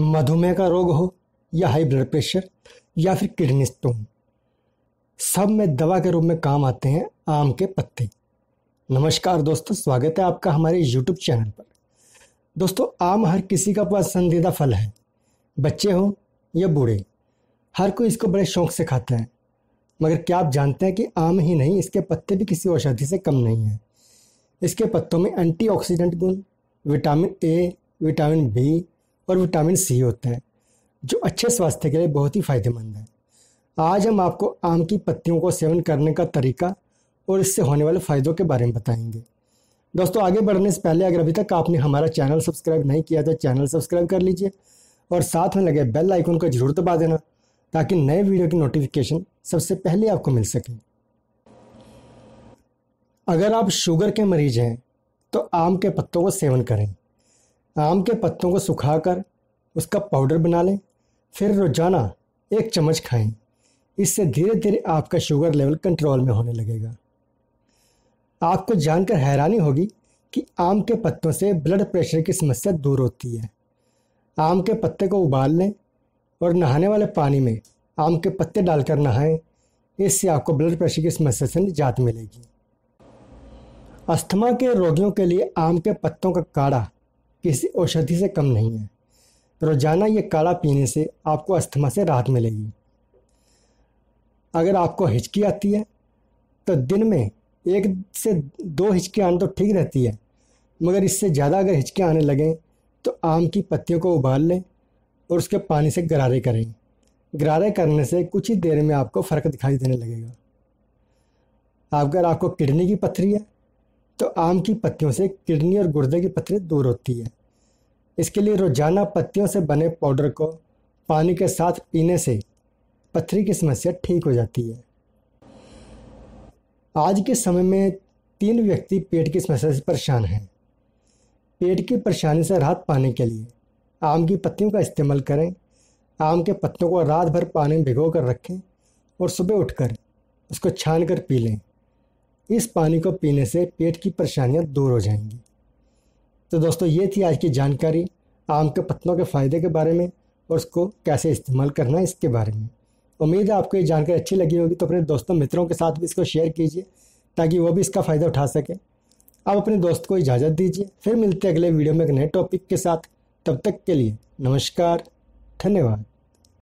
मधुमेह का रोग हो या हाई ब्लड प्रेशर या फिर किडनी स्टोन सब में दवा के रूप में काम आते हैं आम के पत्ते नमस्कार दोस्तों स्वागत है आपका हमारे यूट्यूब चैनल पर दोस्तों आम हर किसी का पसंदीदा फल है बच्चे हो या बूढ़े हर कोई इसको बड़े शौक से खाता है मगर क्या आप जानते हैं कि आम ही नहीं इसके पत्ते भी किसी औषधि से कम नहीं है इसके पत्तों में एंटीऑक्सीडेंट गुण विटामिन ए विटामिन बी और विटामिन सी होते हैं जो अच्छे स्वास्थ्य के लिए बहुत ही फायदेमंद है आज हम आपको आम की पत्तियों को सेवन करने का तरीका और इससे होने वाले फ़ायदों के बारे में बताएंगे दोस्तों आगे बढ़ने से पहले अगर अभी तक आपने हमारा चैनल सब्सक्राइब नहीं किया तो चैनल सब्सक्राइब कर लीजिए और साथ में लगे बेल आइकन को जरूर दबा देना ताकि नए वीडियो की नोटिफिकेशन सबसे पहले आपको मिल सके अगर आप शुगर के मरीज हैं तो आम के पत्तों को सेवन करें आम के पत्तों को सुखाकर उसका पाउडर बना लें फिर रोज़ाना एक चम्मच खाएं इससे धीरे धीरे आपका शुगर लेवल कंट्रोल में होने लगेगा आपको जानकर हैरानी होगी कि आम के पत्तों से ब्लड प्रेशर की समस्या दूर होती है आम के पत्ते को उबाल लें और नहाने वाले पानी में आम के पत्ते डालकर नहाएं इससे आपको ब्लड प्रेशर की समस्या से निजात मिलेगी अस्थमा के रोगियों के लिए आम के पत्तों का काढ़ा किसी औषधि से कम नहीं है रोज़ाना ये काढ़ा पीने से आपको अस्थमा से राहत मिलेगी अगर आपको हिचकी आती है तो दिन में एक से दो हिचकी आने तो ठीक रहती है मगर इससे ज़्यादा अगर हिचके आने लगें तो आम की पत्तियों को उबाल लें और उसके पानी से गरारे करें गरारे करने से कुछ ही देर में आपको फ़र्क दिखाई देने लगेगा अगर आपको किडनी की पथरी है तो आम की पत्तियों से किडनी और गुर्दे की पथरी दूर होती है इसके लिए रोजाना पत्तियों से बने पाउडर को पानी के साथ पीने से पथरी की समस्या ठीक हो जाती है आज के समय में तीन व्यक्ति पेट की समस्या से परेशान हैं पेट की परेशानी से राहत पाने के लिए आम की पत्तियों का इस्तेमाल करें आम के पत्तों को रात भर पानी में भिगो कर रखें और सुबह उठकर उसको छान कर पी लें इस पानी को पीने से पेट की परेशानियां दूर हो जाएंगी तो दोस्तों ये थी आज की जानकारी आम के पत्तों के फ़ायदे के बारे में और उसको कैसे इस्तेमाल करना है इसके बारे में उम्मीद है आपको ये जानकारी अच्छी लगी होगी तो अपने दोस्तों मित्रों के साथ भी इसको शेयर कीजिए ताकि वो भी इसका फ़ायदा उठा सके आप अपने दोस्त को इजाज़त दीजिए फिर मिलते हैं अगले वीडियो में एक नए टॉपिक के साथ तब तक के लिए नमस्कार धन्यवाद